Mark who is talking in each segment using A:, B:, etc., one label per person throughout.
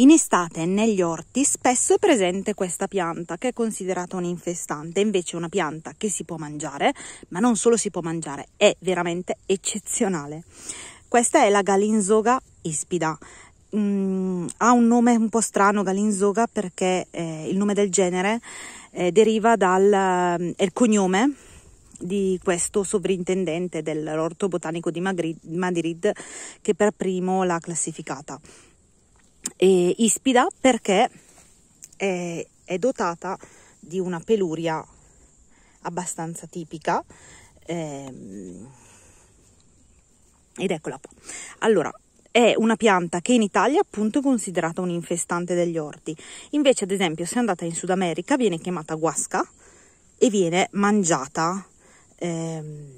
A: In estate negli orti spesso è presente questa pianta che è considerata un infestante, invece è una pianta che si può mangiare, ma non solo si può mangiare, è veramente eccezionale. Questa è la Galinzoga ispida. Mm, ha un nome un po' strano Galinzoga perché eh, il nome del genere eh, deriva dal eh, cognome di questo sovrintendente dell'orto botanico di Madrid che per primo l'ha classificata e ispida perché è, eh, è dotata di una peluria abbastanza tipica ehm, ed eccola qua allora è una pianta che in Italia appunto è considerata un infestante degli orti invece ad esempio se andata in Sud America viene chiamata guasca e viene mangiata ehm,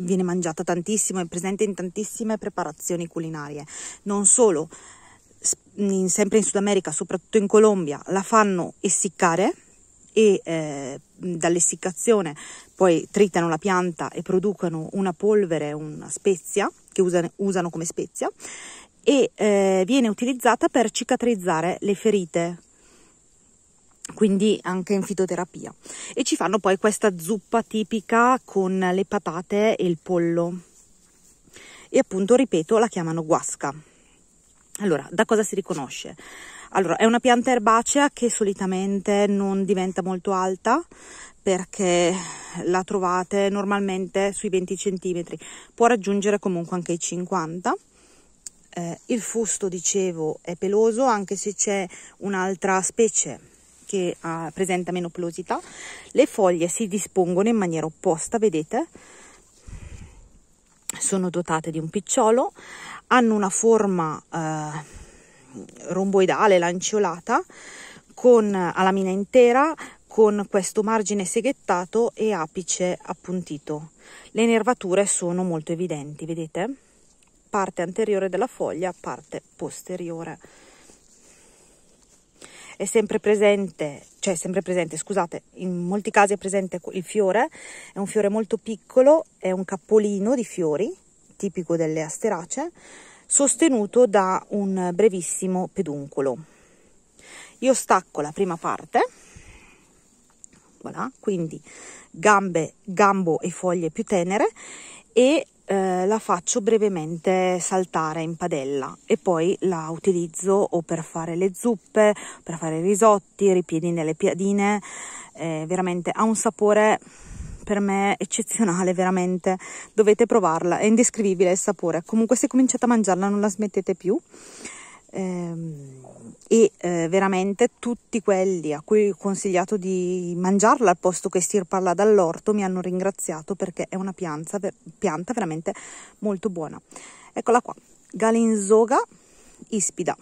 A: viene mangiata tantissimo, è presente in tantissime preparazioni culinarie. Non solo, in, sempre in Sud America, soprattutto in Colombia, la fanno essiccare e eh, dall'essiccazione poi tritano la pianta e producono una polvere, una spezia che usano, usano come spezia e eh, viene utilizzata per cicatrizzare le ferite quindi anche in fitoterapia e ci fanno poi questa zuppa tipica con le patate e il pollo e appunto ripeto la chiamano guasca allora, da cosa si riconosce? Allora, è una pianta erbacea che solitamente non diventa molto alta perché la trovate normalmente sui 20 cm, può raggiungere comunque anche i 50 eh, il fusto, dicevo, è peloso, anche se c'è un'altra specie che ha, presenta meno pelosità. Le foglie si dispongono in maniera opposta, vedete? sono dotate di un picciolo, hanno una forma eh, romboidale, lanceolata, con eh, alamina intera, con questo margine seghettato e apice appuntito. Le nervature sono molto evidenti, vedete? Parte anteriore della foglia, parte posteriore è sempre presente, cioè sempre presente, scusate, in molti casi è presente il fiore, è un fiore molto piccolo, è un cappolino di fiori, tipico delle asteracee, sostenuto da un brevissimo peduncolo. Io stacco la prima parte, voilà, quindi gambe, gambo e foglie più tenere e eh, la faccio brevemente saltare in padella e poi la utilizzo o per fare le zuppe, per fare i risotti, ripiedi nelle piadine, eh, veramente ha un sapore per me eccezionale, veramente dovete provarla, è indescrivibile il sapore. Comunque se cominciate a mangiarla non la smettete più. Ehm, e eh, veramente tutti quelli a cui ho consigliato di mangiarla al posto che stirparla dall'orto mi hanno ringraziato perché è una pianta, pianta veramente molto buona. Eccola qua, Galinzoga ispida.